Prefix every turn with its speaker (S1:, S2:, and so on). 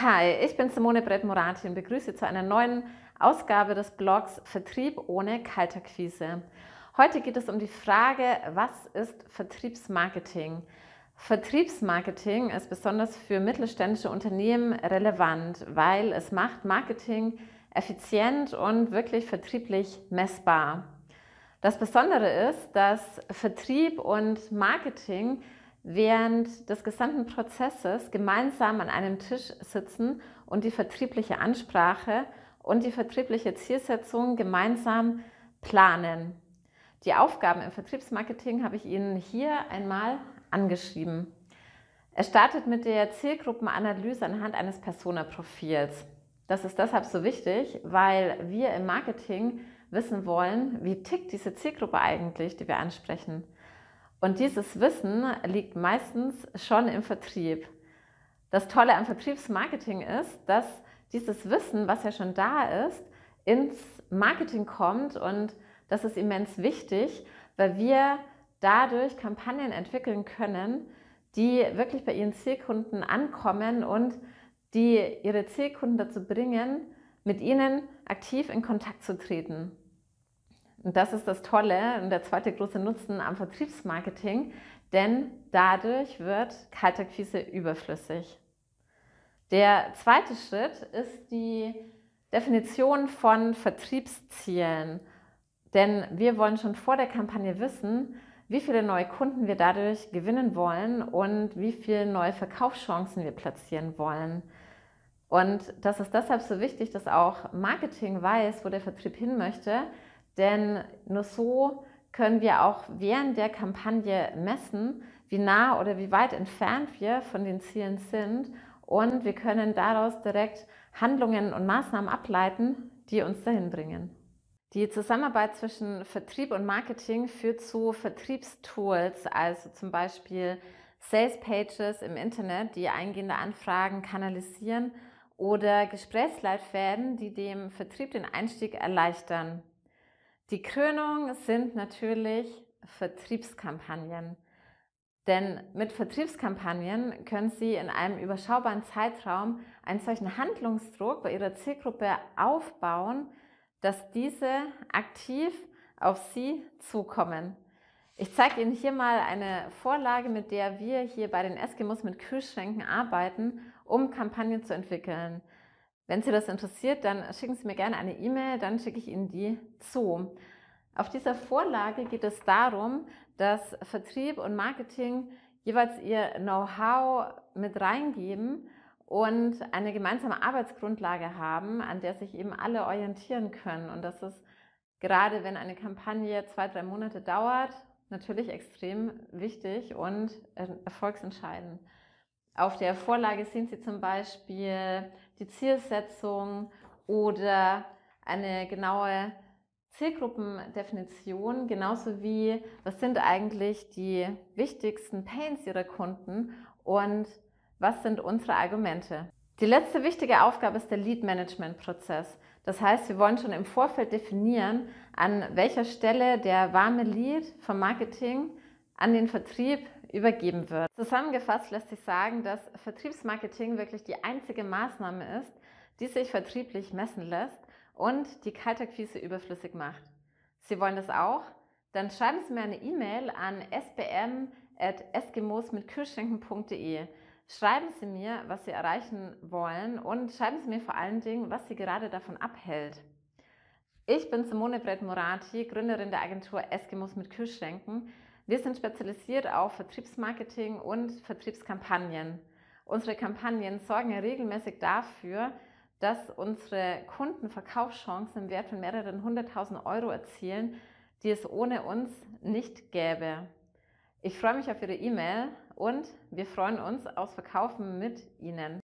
S1: Hi, ich bin Simone Brett-Morati und begrüße zu einer neuen Ausgabe des Blogs Vertrieb ohne Kalterquise. Heute geht es um die Frage, was ist Vertriebsmarketing? Vertriebsmarketing ist besonders für mittelständische Unternehmen relevant, weil es macht Marketing effizient und wirklich vertrieblich messbar. Das Besondere ist, dass Vertrieb und Marketing während des gesamten Prozesses gemeinsam an einem Tisch sitzen und die vertriebliche Ansprache und die vertriebliche Zielsetzung gemeinsam planen. Die Aufgaben im Vertriebsmarketing habe ich Ihnen hier einmal angeschrieben. Er startet mit der Zielgruppenanalyse anhand eines Persona-Profils. Das ist deshalb so wichtig, weil wir im Marketing wissen wollen, wie tickt diese Zielgruppe eigentlich, die wir ansprechen. Und dieses Wissen liegt meistens schon im Vertrieb. Das Tolle am Vertriebsmarketing ist, dass dieses Wissen, was ja schon da ist, ins Marketing kommt und das ist immens wichtig, weil wir dadurch Kampagnen entwickeln können, die wirklich bei ihren Zielkunden ankommen und die ihre Zielkunden dazu bringen, mit ihnen aktiv in Kontakt zu treten. Und das ist das Tolle und der zweite große Nutzen am Vertriebsmarketing, denn dadurch wird Kaltakquise überflüssig. Der zweite Schritt ist die Definition von Vertriebszielen. Denn wir wollen schon vor der Kampagne wissen, wie viele neue Kunden wir dadurch gewinnen wollen und wie viele neue Verkaufschancen wir platzieren wollen. Und das ist deshalb so wichtig, dass auch Marketing weiß, wo der Vertrieb hin möchte, denn nur so können wir auch während der Kampagne messen, wie nah oder wie weit entfernt wir von den Zielen sind. Und wir können daraus direkt Handlungen und Maßnahmen ableiten, die uns dahin bringen. Die Zusammenarbeit zwischen Vertrieb und Marketing führt zu Vertriebstools, also zum Beispiel Sales Pages im Internet, die eingehende Anfragen kanalisieren oder Gesprächsleitfäden, die dem Vertrieb den Einstieg erleichtern. Die Krönung sind natürlich Vertriebskampagnen. Denn mit Vertriebskampagnen können Sie in einem überschaubaren Zeitraum einen solchen Handlungsdruck bei Ihrer Zielgruppe aufbauen, dass diese aktiv auf Sie zukommen. Ich zeige Ihnen hier mal eine Vorlage, mit der wir hier bei den Eskimos mit Kühlschränken arbeiten, um Kampagnen zu entwickeln. Wenn Sie das interessiert, dann schicken Sie mir gerne eine E-Mail, dann schicke ich Ihnen die zu. Auf dieser Vorlage geht es darum, dass Vertrieb und Marketing jeweils ihr Know-how mit reingeben und eine gemeinsame Arbeitsgrundlage haben, an der sich eben alle orientieren können. Und das ist gerade, wenn eine Kampagne zwei, drei Monate dauert, natürlich extrem wichtig und äh, erfolgsentscheidend. Auf der Vorlage sehen Sie zum Beispiel die Zielsetzung oder eine genaue Zielgruppendefinition, genauso wie was sind eigentlich die wichtigsten Pains ihrer Kunden und was sind unsere Argumente. Die letzte wichtige Aufgabe ist der Lead-Management-Prozess. Das heißt, wir wollen schon im Vorfeld definieren, an welcher Stelle der warme Lead vom Marketing an den Vertrieb übergeben wird. Zusammengefasst lässt sich sagen, dass Vertriebsmarketing wirklich die einzige Maßnahme ist, die sich vertrieblich messen lässt und die Kaltakquise überflüssig macht. Sie wollen das auch? Dann schreiben Sie mir eine E-Mail an sbm.eskimos.de. Schreiben Sie mir, was Sie erreichen wollen und schreiben Sie mir vor allen Dingen, was Sie gerade davon abhält. Ich bin Simone Brett-Morati, Gründerin der Agentur Eskimos mit Kühlschränken, wir sind spezialisiert auf Vertriebsmarketing und Vertriebskampagnen. Unsere Kampagnen sorgen ja regelmäßig dafür, dass unsere Kunden Verkaufschancen im Wert von mehreren hunderttausend Euro erzielen, die es ohne uns nicht gäbe. Ich freue mich auf Ihre E-Mail und wir freuen uns aufs Verkaufen mit Ihnen.